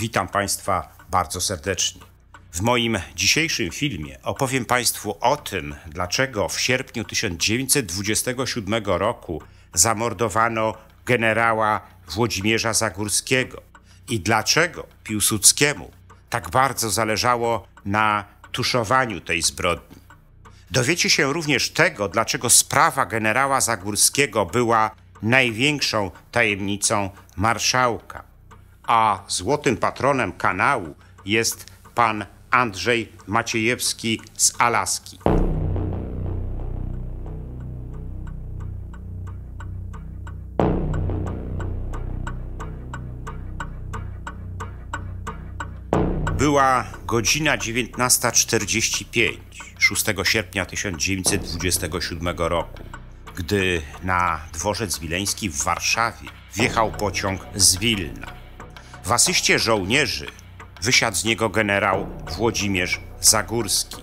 Witam Państwa bardzo serdecznie. W moim dzisiejszym filmie opowiem Państwu o tym, dlaczego w sierpniu 1927 roku zamordowano generała Włodzimierza Zagórskiego i dlaczego Piłsudskiemu tak bardzo zależało na tuszowaniu tej zbrodni. Dowiecie się również tego, dlaczego sprawa generała Zagórskiego była największą tajemnicą marszałka a złotym patronem kanału jest pan Andrzej Maciejewski z Alaski. Była godzina 19.45 6 sierpnia 1927 roku, gdy na dworzec wileński w Warszawie wjechał pociąg z Wilna. W asyście żołnierzy wysiadł z niego generał Włodzimierz Zagórski.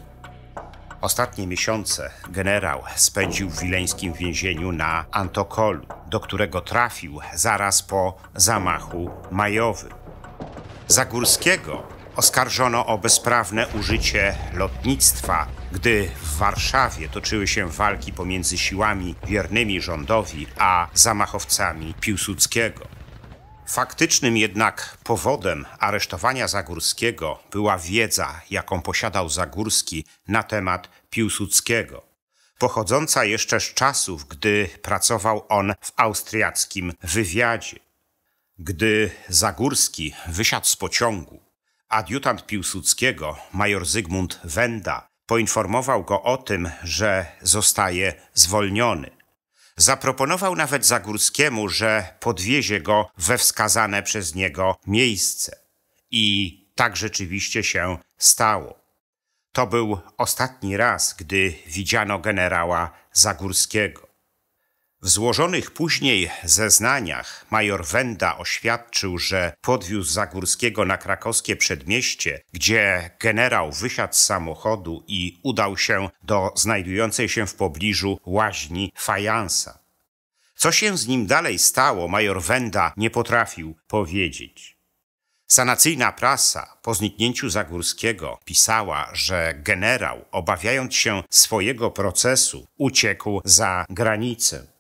Ostatnie miesiące generał spędził w wileńskim więzieniu na Antokolu, do którego trafił zaraz po zamachu majowym. Zagórskiego oskarżono o bezprawne użycie lotnictwa, gdy w Warszawie toczyły się walki pomiędzy siłami wiernymi rządowi a zamachowcami Piłsudskiego. Faktycznym jednak powodem aresztowania Zagórskiego była wiedza, jaką posiadał Zagórski na temat Piłsudskiego, pochodząca jeszcze z czasów, gdy pracował on w austriackim wywiadzie. Gdy Zagórski wysiadł z pociągu, adiutant Piłsudskiego, major Zygmunt Wenda, poinformował go o tym, że zostaje zwolniony. Zaproponował nawet Zagórskiemu, że podwiezie go we wskazane przez niego miejsce. I tak rzeczywiście się stało. To był ostatni raz, gdy widziano generała Zagórskiego. W złożonych później zeznaniach major Wenda oświadczył, że podwiózł Zagórskiego na krakowskie przedmieście, gdzie generał wysiadł z samochodu i udał się do znajdującej się w pobliżu łaźni fajansa. Co się z nim dalej stało, major Wenda nie potrafił powiedzieć. Sanacyjna prasa po zniknięciu Zagórskiego pisała, że generał, obawiając się swojego procesu, uciekł za granicę.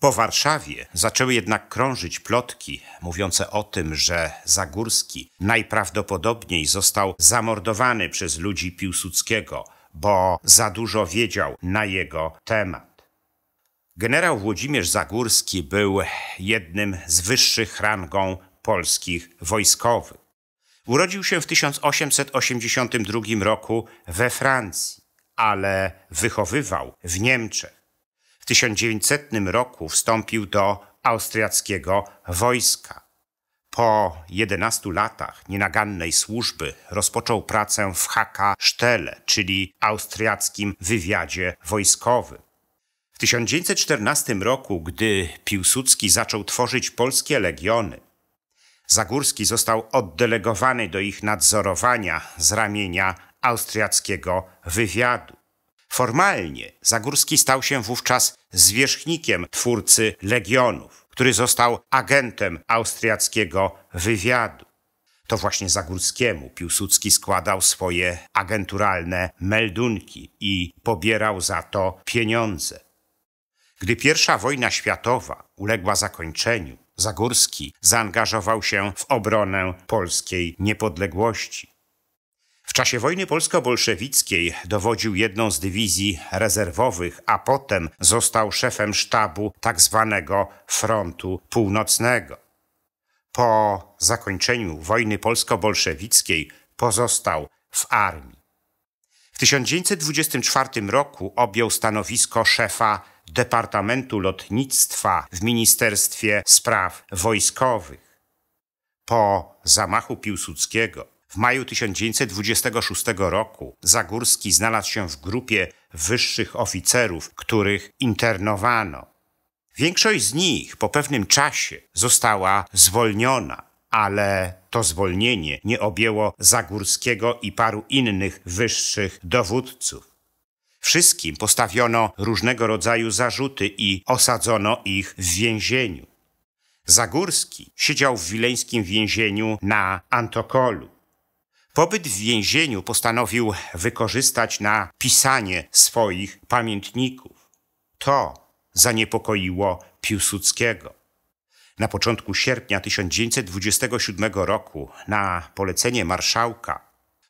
Po Warszawie zaczęły jednak krążyć plotki mówiące o tym, że Zagórski najprawdopodobniej został zamordowany przez ludzi Piłsudskiego, bo za dużo wiedział na jego temat. Generał Włodzimierz Zagórski był jednym z wyższych rangą polskich wojskowych. Urodził się w 1882 roku we Francji, ale wychowywał w Niemczech. 1900 roku wstąpił do austriackiego wojska. Po 11 latach nienagannej służby rozpoczął pracę w Haka Sztele, czyli austriackim wywiadzie wojskowym. W 1914 roku, gdy Piłsudski zaczął tworzyć polskie legiony, Zagórski został oddelegowany do ich nadzorowania z ramienia austriackiego wywiadu. Formalnie Zagórski stał się wówczas zwierzchnikiem twórcy legionów, który został agentem austriackiego wywiadu. To właśnie Zagórskiemu Piłsudski składał swoje agenturalne meldunki i pobierał za to pieniądze. Gdy I wojna światowa uległa zakończeniu, Zagórski zaangażował się w obronę polskiej niepodległości. W czasie wojny polsko-bolszewickiej dowodził jedną z dywizji rezerwowych, a potem został szefem sztabu tzw. Tak Frontu Północnego. Po zakończeniu wojny polsko-bolszewickiej pozostał w armii. W 1924 roku objął stanowisko szefa Departamentu Lotnictwa w Ministerstwie Spraw Wojskowych. Po zamachu Piłsudskiego w maju 1926 roku Zagórski znalazł się w grupie wyższych oficerów, których internowano. Większość z nich po pewnym czasie została zwolniona, ale to zwolnienie nie objęło Zagórskiego i paru innych wyższych dowódców. Wszystkim postawiono różnego rodzaju zarzuty i osadzono ich w więzieniu. Zagórski siedział w wileńskim więzieniu na Antokolu. Pobyt w więzieniu postanowił wykorzystać na pisanie swoich pamiętników. To zaniepokoiło Piłsudskiego. Na początku sierpnia 1927 roku, na polecenie marszałka,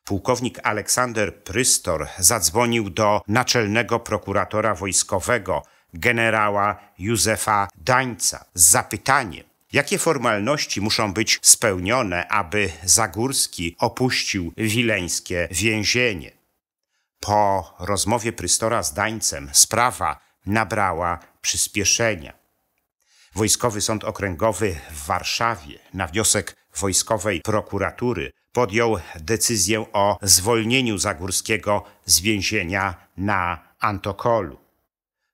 pułkownik Aleksander Prystor zadzwonił do naczelnego prokuratora wojskowego generała Józefa Dańca z zapytaniem, Jakie formalności muszą być spełnione, aby Zagórski opuścił wileńskie więzienie? Po rozmowie Prystora z Dańcem sprawa nabrała przyspieszenia. Wojskowy Sąd Okręgowy w Warszawie na wniosek Wojskowej Prokuratury podjął decyzję o zwolnieniu Zagórskiego z więzienia na Antokolu.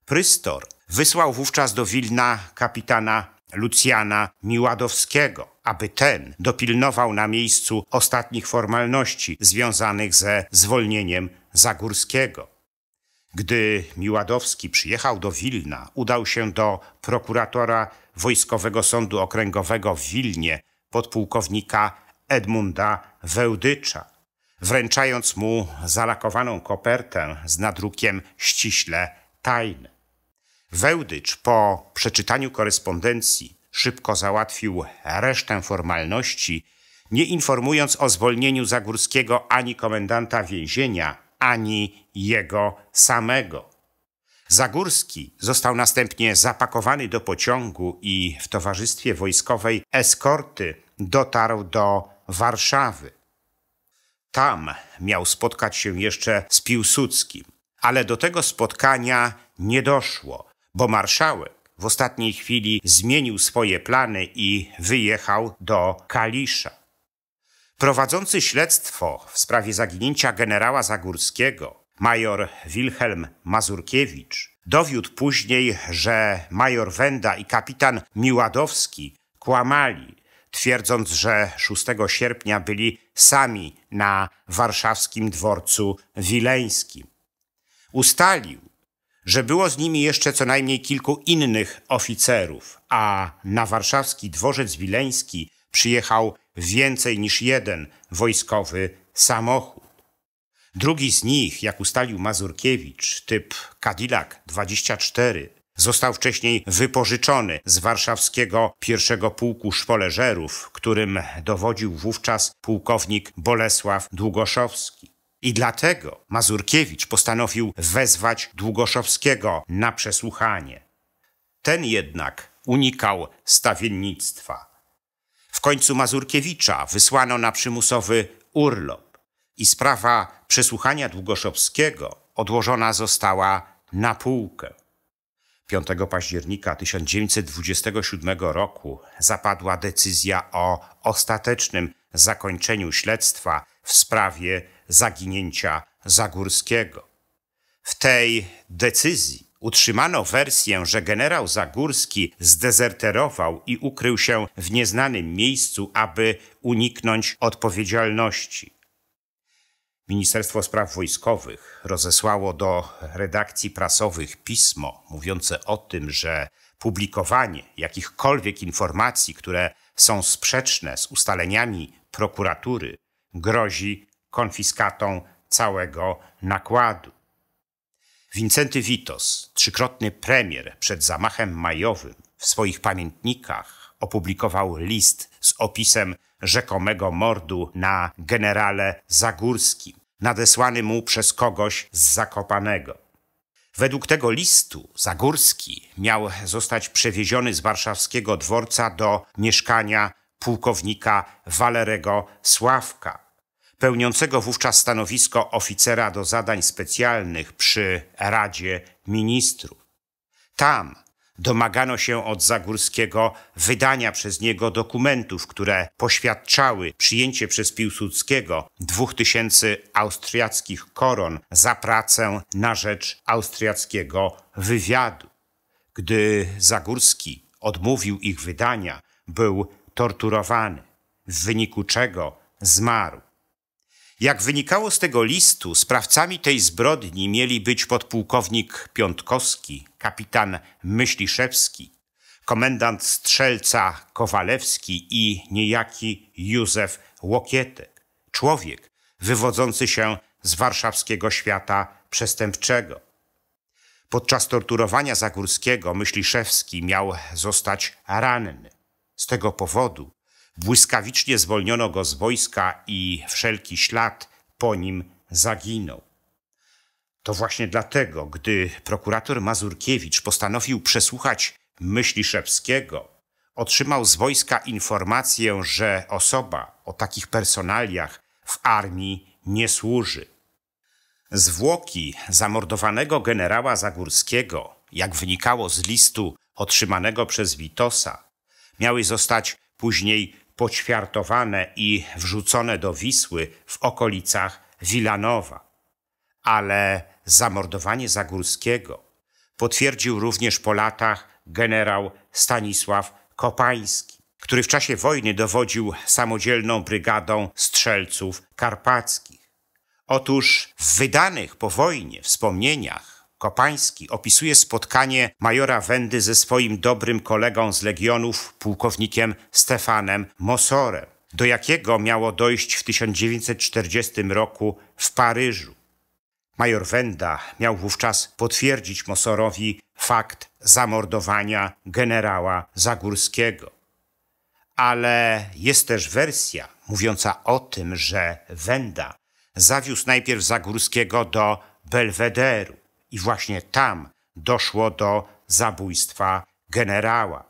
Prystor wysłał wówczas do Wilna kapitana Lucjana Miładowskiego, aby ten dopilnował na miejscu ostatnich formalności związanych ze zwolnieniem Zagórskiego. Gdy Miładowski przyjechał do Wilna, udał się do prokuratora Wojskowego Sądu Okręgowego w Wilnie, podpułkownika Edmunda Wełdycza, wręczając mu zalakowaną kopertę z nadrukiem ściśle tajny. Wełdycz po przeczytaniu korespondencji szybko załatwił resztę formalności, nie informując o zwolnieniu Zagórskiego ani komendanta więzienia, ani jego samego. Zagórski został następnie zapakowany do pociągu i w towarzystwie wojskowej eskorty dotarł do Warszawy. Tam miał spotkać się jeszcze z Piłsudskim, ale do tego spotkania nie doszło bo marszałek w ostatniej chwili zmienił swoje plany i wyjechał do Kalisza. Prowadzący śledztwo w sprawie zaginięcia generała Zagórskiego, major Wilhelm Mazurkiewicz, dowiódł później, że major Wenda i kapitan Miładowski kłamali, twierdząc, że 6 sierpnia byli sami na warszawskim dworcu wileńskim. Ustalił, że było z nimi jeszcze co najmniej kilku innych oficerów, a na warszawski dworzec wileński przyjechał więcej niż jeden wojskowy samochód. Drugi z nich, jak ustalił Mazurkiewicz, typ Cadillac 24, został wcześniej wypożyczony z warszawskiego pierwszego pułku szpoleżerów, którym dowodził wówczas pułkownik Bolesław Długoszowski. I dlatego Mazurkiewicz postanowił wezwać Długoszowskiego na przesłuchanie. Ten jednak unikał stawiennictwa. W końcu Mazurkiewicza wysłano na przymusowy urlop i sprawa przesłuchania Długoszowskiego odłożona została na półkę. 5 października 1927 roku zapadła decyzja o ostatecznym zakończeniu śledztwa w sprawie zaginięcia Zagórskiego. W tej decyzji utrzymano wersję, że generał Zagórski zdezerterował i ukrył się w nieznanym miejscu, aby uniknąć odpowiedzialności. Ministerstwo Spraw Wojskowych rozesłało do redakcji prasowych pismo mówiące o tym, że publikowanie jakichkolwiek informacji, które są sprzeczne z ustaleniami prokuratury, grozi konfiskatą całego nakładu. Wincenty Witos, trzykrotny premier przed zamachem majowym, w swoich pamiętnikach opublikował list z opisem rzekomego mordu na generale Zagórskim, nadesłany mu przez kogoś z Zakopanego. Według tego listu Zagórski miał zostać przewieziony z warszawskiego dworca do mieszkania pułkownika Walerego Sławka, pełniącego wówczas stanowisko oficera do zadań specjalnych przy Radzie Ministrów. Tam domagano się od Zagórskiego wydania przez niego dokumentów, które poświadczały przyjęcie przez Piłsudskiego dwóch tysięcy austriackich koron za pracę na rzecz austriackiego wywiadu. Gdy Zagórski odmówił ich wydania, był torturowany, w wyniku czego zmarł. Jak wynikało z tego listu, sprawcami tej zbrodni mieli być podpułkownik Piątkowski, kapitan Myśliszewski, komendant strzelca Kowalewski i niejaki Józef Łokietek, człowiek wywodzący się z warszawskiego świata przestępczego. Podczas torturowania Zagórskiego Myśliszewski miał zostać ranny. Z tego powodu Błyskawicznie zwolniono go z wojska i wszelki ślad po nim zaginął. To właśnie dlatego, gdy prokurator Mazurkiewicz postanowił przesłuchać myśli Szewskiego, otrzymał z wojska informację, że osoba o takich personaliach w armii nie służy. Zwłoki zamordowanego generała Zagórskiego, jak wynikało z listu otrzymanego przez Witosa, miały zostać później poćwiartowane i wrzucone do Wisły w okolicach Wilanowa. Ale zamordowanie Zagórskiego potwierdził również po latach generał Stanisław Kopański, który w czasie wojny dowodził samodzielną brygadą strzelców karpackich. Otóż w wydanych po wojnie wspomnieniach Kopański opisuje spotkanie majora Wendy ze swoim dobrym kolegą z Legionów, pułkownikiem Stefanem Mosorem, do jakiego miało dojść w 1940 roku w Paryżu. Major Wenda miał wówczas potwierdzić Mosorowi fakt zamordowania generała Zagórskiego. Ale jest też wersja mówiąca o tym, że Wenda zawiózł najpierw Zagórskiego do Belwederu i właśnie tam doszło do zabójstwa generała.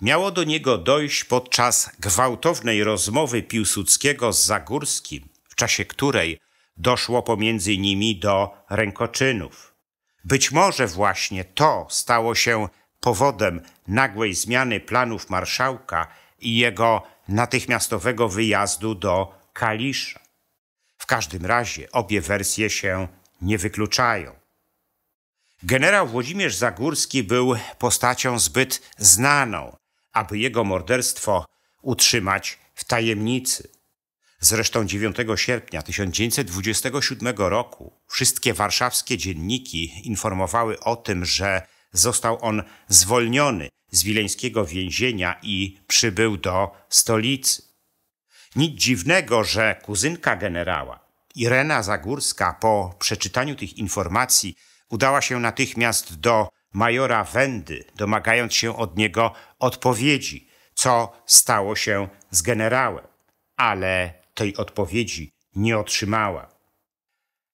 Miało do niego dojść podczas gwałtownej rozmowy Piłsudskiego z Zagórskim, w czasie której doszło pomiędzy nimi do rękoczynów. Być może właśnie to stało się powodem nagłej zmiany planów marszałka i jego natychmiastowego wyjazdu do Kalisza. W każdym razie obie wersje się nie wykluczają. Generał Włodzimierz Zagórski był postacią zbyt znaną, aby jego morderstwo utrzymać w tajemnicy. Zresztą 9 sierpnia 1927 roku wszystkie warszawskie dzienniki informowały o tym, że został on zwolniony z wileńskiego więzienia i przybył do stolicy. Nic dziwnego, że kuzynka generała, Irena Zagórska, po przeczytaniu tych informacji udała się natychmiast do majora Wendy, domagając się od niego odpowiedzi, co stało się z generałem, ale tej odpowiedzi nie otrzymała.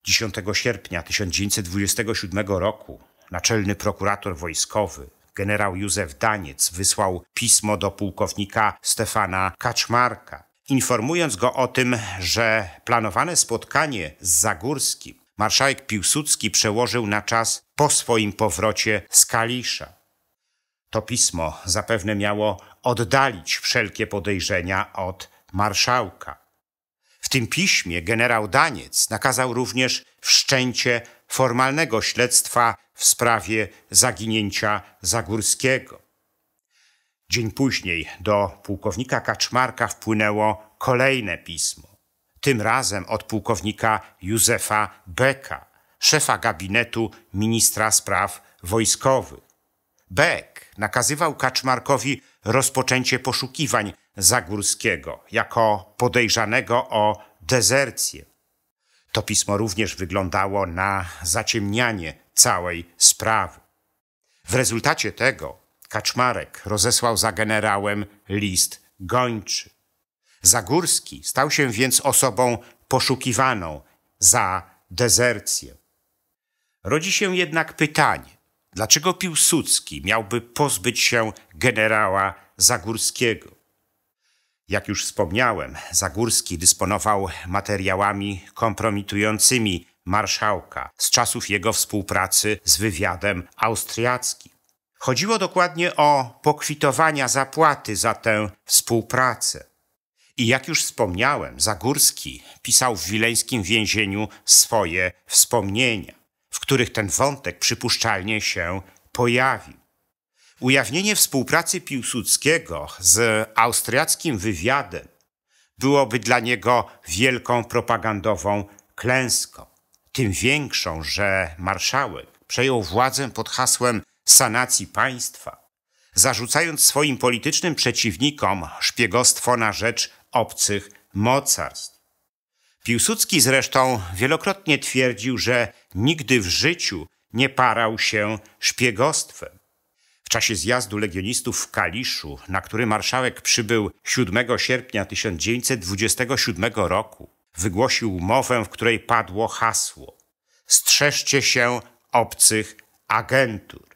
10 sierpnia 1927 roku naczelny prokurator wojskowy generał Józef Daniec wysłał pismo do pułkownika Stefana Kaczmarka, informując go o tym, że planowane spotkanie z Zagórskim marszałek Piłsudski przełożył na czas po swoim powrocie z Kalisza. To pismo zapewne miało oddalić wszelkie podejrzenia od marszałka. W tym piśmie generał Daniec nakazał również wszczęcie formalnego śledztwa w sprawie zaginięcia Zagórskiego. Dzień później do pułkownika Kaczmarka wpłynęło kolejne pismo tym razem od pułkownika Józefa Beka, szefa gabinetu ministra spraw wojskowych. Beck nakazywał Kaczmarkowi rozpoczęcie poszukiwań Zagórskiego jako podejrzanego o dezercję. To pismo również wyglądało na zaciemnianie całej sprawy. W rezultacie tego Kaczmarek rozesłał za generałem list gończy. Zagórski stał się więc osobą poszukiwaną za dezercję. Rodzi się jednak pytanie, dlaczego Piłsudski miałby pozbyć się generała Zagórskiego? Jak już wspomniałem, Zagórski dysponował materiałami kompromitującymi marszałka z czasów jego współpracy z wywiadem austriackim. Chodziło dokładnie o pokwitowania zapłaty za tę współpracę. I jak już wspomniałem, Zagórski pisał w wileńskim więzieniu swoje wspomnienia, w których ten wątek przypuszczalnie się pojawił. Ujawnienie współpracy Piłsudskiego z austriackim wywiadem byłoby dla niego wielką propagandową klęską. Tym większą, że marszałek przejął władzę pod hasłem sanacji państwa, zarzucając swoim politycznym przeciwnikom szpiegostwo na rzecz obcych mocarstw. Piłsudski zresztą wielokrotnie twierdził, że nigdy w życiu nie parał się szpiegostwem. W czasie zjazdu legionistów w Kaliszu, na który marszałek przybył 7 sierpnia 1927 roku, wygłosił mowę, w której padło hasło: Strzeżcie się obcych agentów.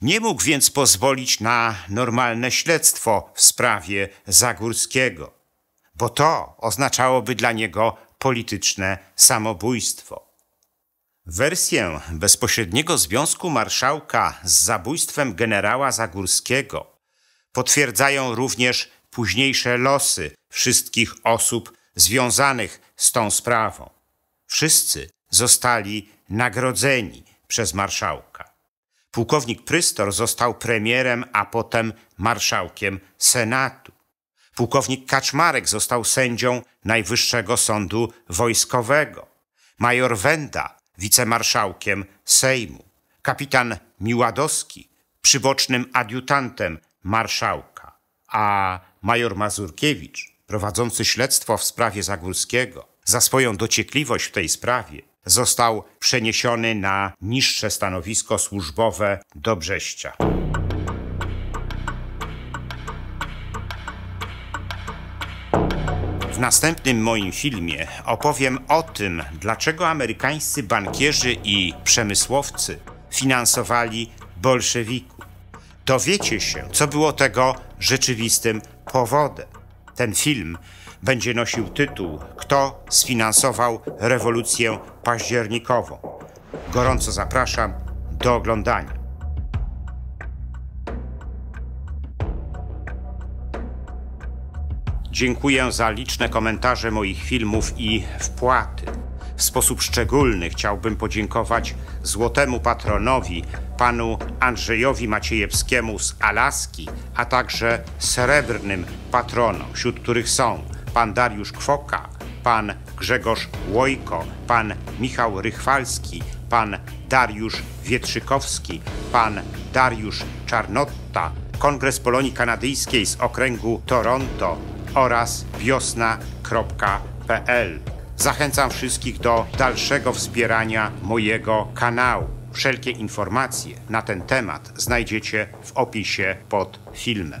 Nie mógł więc pozwolić na normalne śledztwo w sprawie Zagórskiego, bo to oznaczałoby dla niego polityczne samobójstwo. Wersję bezpośredniego związku marszałka z zabójstwem generała Zagórskiego potwierdzają również późniejsze losy wszystkich osób związanych z tą sprawą. Wszyscy zostali nagrodzeni przez marszałka. Pułkownik Prystor został premierem, a potem marszałkiem Senatu. Pułkownik Kaczmarek został sędzią Najwyższego Sądu Wojskowego. Major Wenda wicemarszałkiem Sejmu. Kapitan Miładowski przybocznym adiutantem marszałka, a major Mazurkiewicz prowadzący śledztwo w sprawie Zagórskiego za swoją dociekliwość w tej sprawie został przeniesiony na niższe stanowisko służbowe do Brześcia. W następnym moim filmie opowiem o tym, dlaczego amerykańscy bankierzy i przemysłowcy finansowali bolszewików. Dowiecie się, co było tego rzeczywistym powodem. Ten film będzie nosił tytuł Kto sfinansował rewolucję październikową? Gorąco zapraszam do oglądania. Dziękuję za liczne komentarze moich filmów i wpłaty. W sposób szczególny chciałbym podziękować złotemu patronowi, panu Andrzejowi Maciejewskiemu z Alaski, a także srebrnym patronom, wśród których są pan Dariusz Kwoka, pan Grzegorz Łojko, pan Michał Rychwalski, pan Dariusz Wietrzykowski, pan Dariusz Czarnotta, Kongres Polonii Kanadyjskiej z okręgu Toronto oraz wiosna.pl. Zachęcam wszystkich do dalszego wspierania mojego kanału. Wszelkie informacje na ten temat znajdziecie w opisie pod filmem.